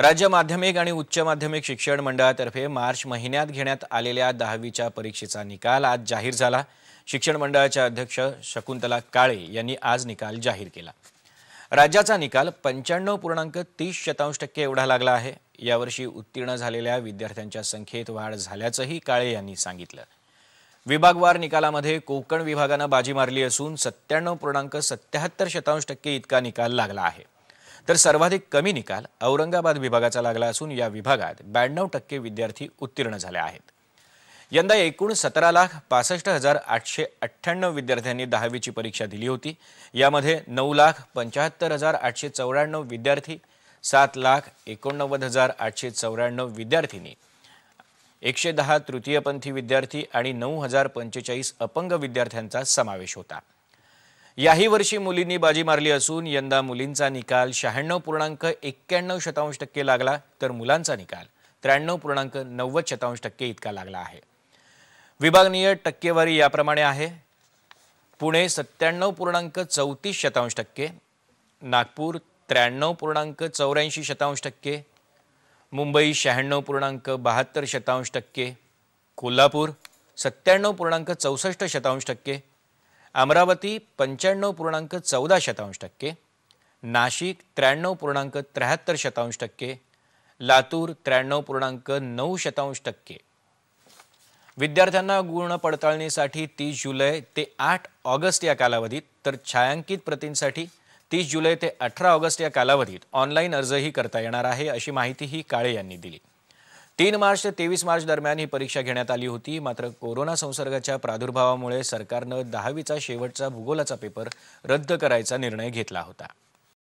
राज्य माध्यमिक आणि उच्च माध्यमिक शिक्षण मंडळातर्फे मार्च महिन्यात घेण्यात आलेल्या दहावीच्या परीक्षेचा निकाल आज जाहीर झाला शिक्षण मंडळाच्या अध्यक्ष शकुंतला काळे यांनी आज निकाल जाहीर केला राज्याचा निकाल पंच्याण्णव पूर्णांक तीस शतांश टक्के एवढा लागला आहे यावर्षी उत्तीर्ण झालेल्या विद्यार्थ्यांच्या संख्येत वाढ झाल्याचंही काळे यांनी सांगितलं विभागवार निकालामध्ये कोकण विभागानं बाजी मारली असून सत्त्याण्णव पूर्णांक सत्याहत्तर शतांश टक्के इतका निकाल लागला आहे तर सर्वाधिक कमी निकाल औरंगाबाद विभागाचा लागला असून या विभागात ब्याण्णव टक्के विद्यार्थी उत्तीर्ण झाले आहेत यंदा एकूण सतरा लाख पासष्ट हजार आठशे अठ्ठ्याण्णव विद्यार्थ्यांनी दहावीची परीक्षा दिली होती यामध्ये नऊ लाख पंच्याहत्तर हजार आठशे चौऱ्याण्णव विद्यार्थी सात लाख एकोणनव्वद हजार आठशे चौऱ्याण्णव विद्यार्थिनी एकशे दहा तृतीयपंथी विद्यार्थी आणि नऊ हजार पंचेचाळीस अपंग विद्यार्थ्यांचा समावेश होता याही वर्षी मुलींनी बाजी मारली असून यंदा मुलींचा निकाल शहाण्णव पूर्णांक एक्क्याण्णव शतांश टक्के लागला तर मुलांचा निकाल त्र्याण्णव पूर्णांक नव्वद शतांश टक्के इतका लागला आहे विभागनीय टक्केवारी याप्रमाणे आहे पुणे सत्त्याण्णव पूर्णांक चौतीस शतांश टक्के नागपूर त्र्याण्णव पूर्णांक चौऱ्याऐंशी शतांश टक्के मुंबई शहाण्णव पूर्णांक बहात्तर शतांश टक्के कोल्हापूर सत्त्याण्णव पूर्णांक चौसष्ट शतांश टक्के अमरावती पंच्याण्णव पूर्णांक चौदा शतांश टक्के नाशिक त्र्याण्णव पूर्णांक त्र्याहत्तर शतांश टक्के लातूर त्र्याण्णव पूर्णांक नऊ शतांश टक्के विद्यार्थ्यांना गुण पडताळणीसाठी तीस जुलै ते आठ ऑगस्ट या कालावधीत तर छायांकित प्रतींसाठी तीस जुलै ते अठरा ऑगस्ट या कालावधीत ऑनलाईन अर्जही करता येणार आहे अशी माहितीही काळे यांनी दिली तीन मार्च ते तेवीस मार्च दरम्यान ही परीक्षा घेण्यात आली होती मात्र कोरोना संसर्गाच्या प्रादुर्भावामुळे सरकारनं दहावीचा शेवटचा भूगोलाचा पेपर रद्द करायचा निर्णय घेतला होता